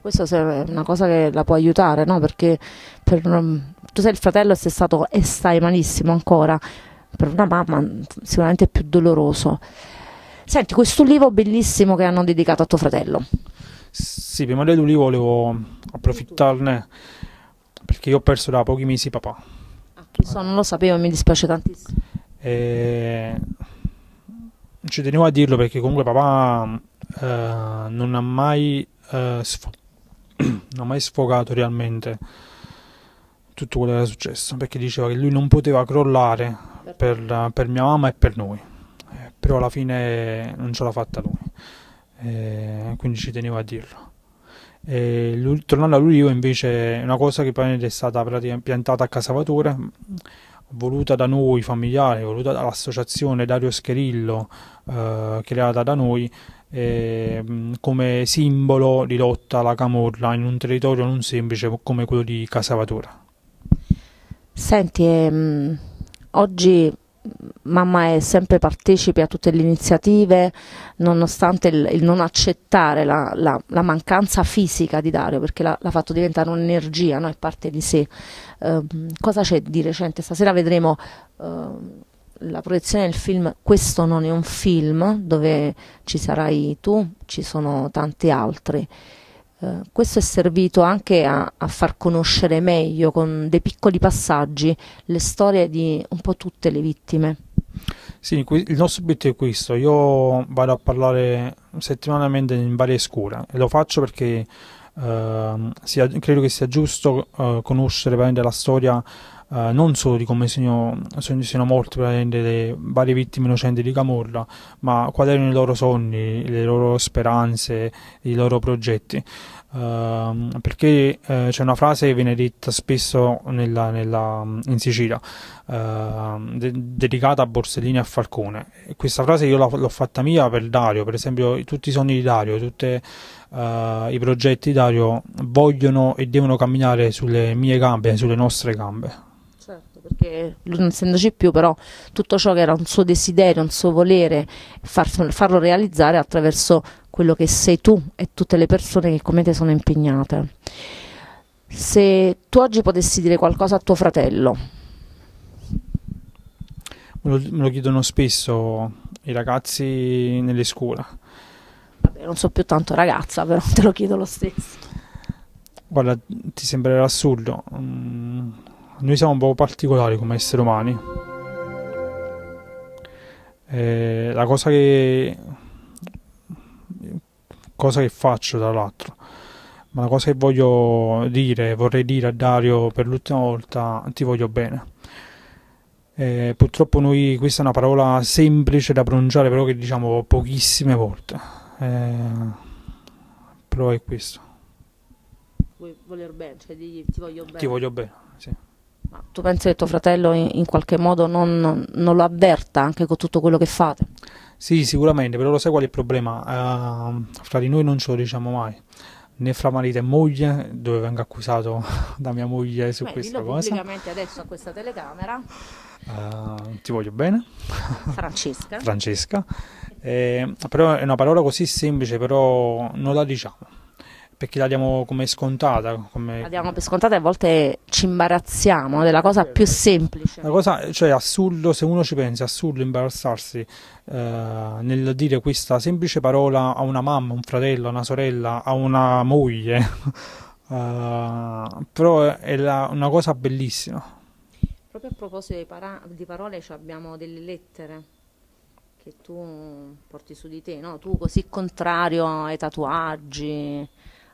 questa è una cosa che la può aiutare, no? Perché per, tu sei il fratello e sei stato e stai malissimo ancora. Per una mamma mm, sicuramente è più doloroso. Senti, questo ulivo bellissimo che hanno dedicato a tuo fratello. Sì, prima di lui volevo approfittarne perché io ho perso da pochi mesi papà. Ah, non lo sapevo, mi dispiace tantissimo. E... Ci tenevo a dirlo perché comunque papà eh, non ha mai eh, sfruttato non ha mai sfogato realmente tutto quello che era successo, perché diceva che lui non poteva crollare per, per mia mamma e per noi, eh, però alla fine non ce l'ha fatta lui, eh, quindi ci teneva a dirlo. E lui, tornando a lui, io invece una cosa che poi è stata piantata a casa Casavatore voluta da noi familiare, voluta dall'associazione Dario Scherillo, eh, creata da noi eh, come simbolo di lotta alla camorra in un territorio non semplice come quello di Casavatura. Senti, ehm, oggi mamma è sempre partecipe a tutte le iniziative nonostante il, il non accettare la, la, la, mancanza fisica di Dario perché l'ha, fatto diventare un'energia, no? è parte di sé. Eh, cosa c'è di recente? Stasera vedremo eh, la proiezione del film Questo non è un film dove ci sarai tu, ci sono tanti altri. Uh, questo è servito anche a, a, far conoscere meglio con dei piccoli passaggi le storie di un po' tutte le vittime. Sì, il nostro obiettivo è questo. Io vado a parlare settimanalmente in varie scuole e lo faccio perché eh, sia, credo che sia giusto eh, conoscere la storia eh, non solo di come siano, siano morti le varie vittime innocenti di Camorra, ma quali erano i loro sogni, le loro speranze, i loro progetti. Ehm, perché uh, c'è una frase che viene detta spesso nella, nella, in Sicilia uh, de- dedicata a Borsellini e a Falcone e questa frase io l'ho, l'ho, fatta mia per Dario per esempio tutti i sogni di Dario tutti eh, i progetti di Dario vogliono e devono camminare sulle mie gambe sulle nostre gambe perché lui non essendoci più però tutto ciò che era un suo desiderio, un suo volere, far, farlo realizzare attraverso quello che sei tu e tutte le persone che come te sono impegnate. Se tu oggi potessi dire qualcosa a tuo fratello, me lo, me lo chiedono spesso i ragazzi nelle scuole. Vabbè, non so più tanto ragazza, però te lo chiedo lo stesso. Guarda, ti sembrerà assurdo. Mm, noi siamo un po' particolari come esseri umani. Eh, la cosa che, cosa che faccio tra l'altro, ma la cosa che voglio dire, vorrei dire a Dario per l'ultima volta, ti voglio bene. Eh, purtroppo noi, questa è una parola semplice da pronunciare, però che diciamo pochissime volte. Eh, però è questo. Voler bene, cioè di, ti voglio bene. Ti voglio bene tu pensi che tuo fratello in, in qualche modo non, non, lo avverta anche con tutto quello che fate? Sì, sicuramente, però lo sai qual è il problema? Uh, fra di noi non ce lo diciamo mai, né fra marito e moglie, dove vengo accusato da mia moglie su Beh, questa cosa. Praticamente adesso a questa telecamera. Uh, ti voglio bene. Francesca. Francesca. Eh, però è una parola così semplice, però non la diciamo perché la diamo come scontata. Come... La diamo per scontata e a volte ci imbarazziamo eh, della cosa più semplice. La cosa, cioè, assurdo, se uno ci pensa, è assurdo imbarazzarsi eh, nel dire questa semplice parola a una mamma, un fratello, una sorella, a una moglie. uh, però è la, una cosa bellissima. Proprio a proposito di, di parole, cioè abbiamo delle lettere che tu porti su di te, no? tu così contrario ai tatuaggi,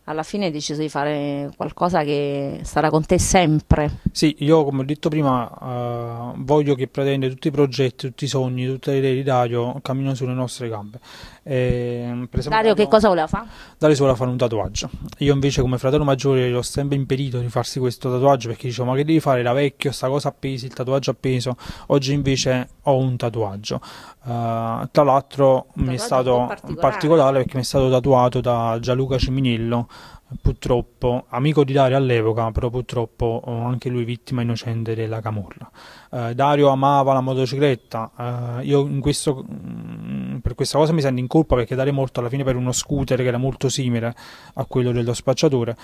alla fine hai deciso di fare qualcosa che sarà con te sempre. Sì, io come ho detto prima eh, voglio che praticamente tutti i progetti, tutti i sogni, tutte le idee di Dario camminino sulle nostre gambe. Eh, esempio, Dario che no, cosa voleva fare? Dario si voleva fare un tatuaggio. Io invece come fratello maggiore l'ho sempre impedito di farsi questo tatuaggio perché dicevo ma che devi fare Era vecchio, sta cosa appesi, il tatuaggio appeso. Oggi invece ho un tatuaggio. Uh, tra l'altro mi è stato particolare. particolare. perché mi è stato tatuato da Gianluca Ciminillo, purtroppo amico di Dario all'epoca, però purtroppo eh, anche lui vittima innocente della camorra. Uh, Dario amava la motocicletta, uh, io questo, mm, per questa cosa mi sento in colpa perché Dario è morto alla fine per uno scooter che era molto simile a quello dello spacciatore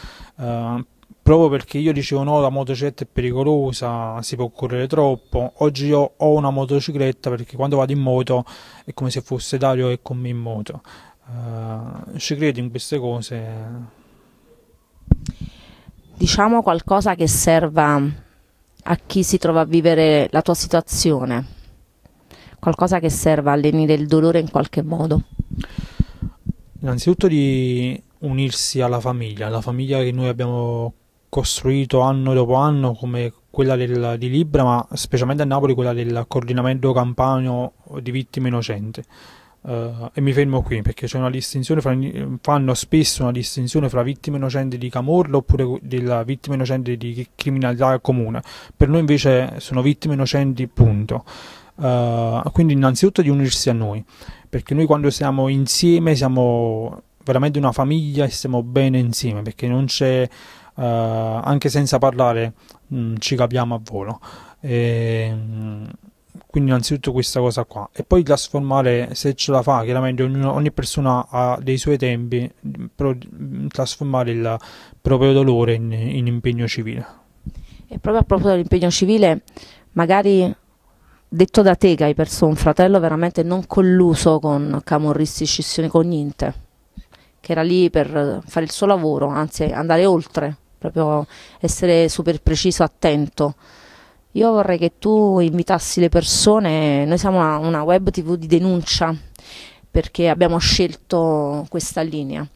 proprio perché io dicevo no la motocicletta è pericolosa si può correre troppo oggi io ho una motocicletta perché quando vado in moto è come se fosse Dario e con me in moto uh, ci credi in queste cose diciamo qualcosa che serva a chi si trova a vivere la tua situazione qualcosa che serva a lenire il dolore in qualche modo innanzitutto di unirsi alla famiglia, la famiglia che noi abbiamo costruito anno dopo anno come quella del, di Libra, ma specialmente a Napoli quella del coordinamento campano di vittime innocenti. Uh, eh, e mi fermo qui perché c'è una distinzione fra, fanno spesso una distinzione fra vittime innocenti di Camorra oppure della vittima innocente di criminalità comune per noi invece sono vittime innocenti punto uh, quindi innanzitutto di unirsi a noi perché noi quando siamo insieme siamo veramente una famiglia e stiamo bene insieme perché non c'è eh, anche senza parlare mh, mm, ci capiamo a volo. E, mm, quindi innanzitutto questa cosa qua e poi trasformare se ce la fa chiaramente ognuno, ogni persona ha dei suoi tempi mm, però trasformare il proprio dolore in, in impegno civile e proprio a proposito dell'impegno civile magari detto da te che hai perso un fratello veramente non colluso con camorristi scissioni con niente che era lì per fare il suo lavoro anzi andare oltre proprio essere super preciso, attento. Io vorrei che tu invitassi le persone, noi siamo una, una web tv di denuncia perché abbiamo scelto questa linea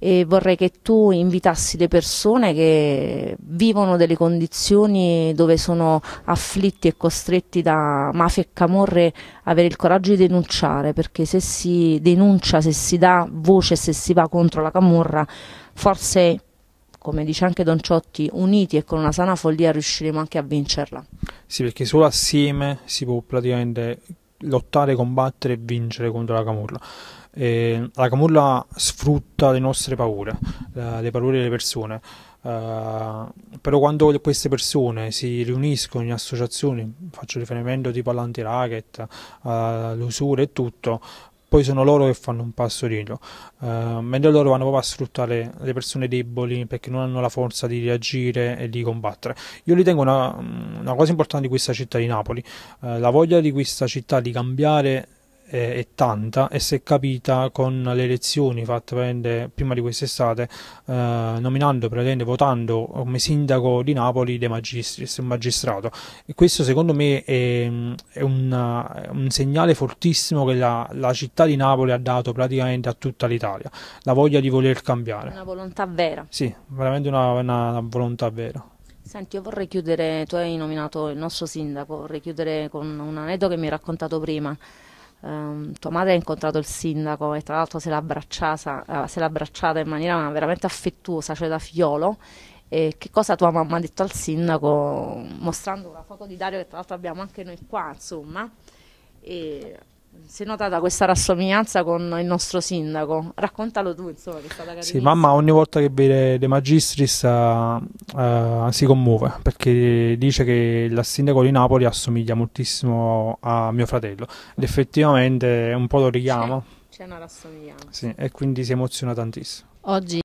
e vorrei che tu invitassi le persone che vivono delle condizioni dove sono afflitti e costretti da mafia e camorre a avere il coraggio di denunciare, perché se si denuncia, se si dà voce, se si va contro la camorra, forse come dice anche Don Ciotti, uniti e con una sana follia riusciremo anche a vincerla. Sì, perché solo assieme si può praticamente lottare, combattere e vincere contro la camorra. Eh, la camorra sfrutta le nostre paure, le paure delle persone. Uh, però quando queste persone si riuniscono in associazioni, faccio riferimento tipo all'anti-racket all'usura e tutto, poi sono loro che fanno un passo dietro, uh, mentre loro vanno proprio a sfruttare le persone deboli perché non hanno la forza di reagire e di combattere. Io ritengo una, una cosa importante di questa città di Napoli, uh, la voglia di questa città di cambiare e eh, tanta e si è capita con le elezioni fatte prima di quest'estate eh, nominando, praticamente votando come sindaco di Napoli De Magistris, un magistrato e questo secondo me è, è, una, un segnale fortissimo che la, la, città di Napoli ha dato praticamente a tutta l'Italia la voglia di voler cambiare una volontà vera sì, veramente una, una, una volontà vera Senti, io vorrei chiudere, tu hai nominato il nostro sindaco, vorrei chiudere con un aneddoto che mi hai raccontato prima. Um, tua madre ha incontrato il sindaco e tra l'altro se l'ha, abbracciata, uh, eh, se l'ha abbracciata in maniera veramente affettuosa, cioè da fiolo. E che cosa tua mamma ha detto al sindaco mostrando una foto di Dario che tra l'altro abbiamo anche noi qua, insomma. E si è notata questa rassomiglianza con il nostro sindaco. Raccontalo tu, insomma, che è stata carinissima. Sì, mamma ogni volta che vede De Magistris uh, uh, si commuove perché dice che il sindaco di Napoli assomiglia moltissimo a mio fratello ed effettivamente un po' lo richiama. C'è una rassomiglianza. Sì, e quindi si emoziona tantissimo. Oggi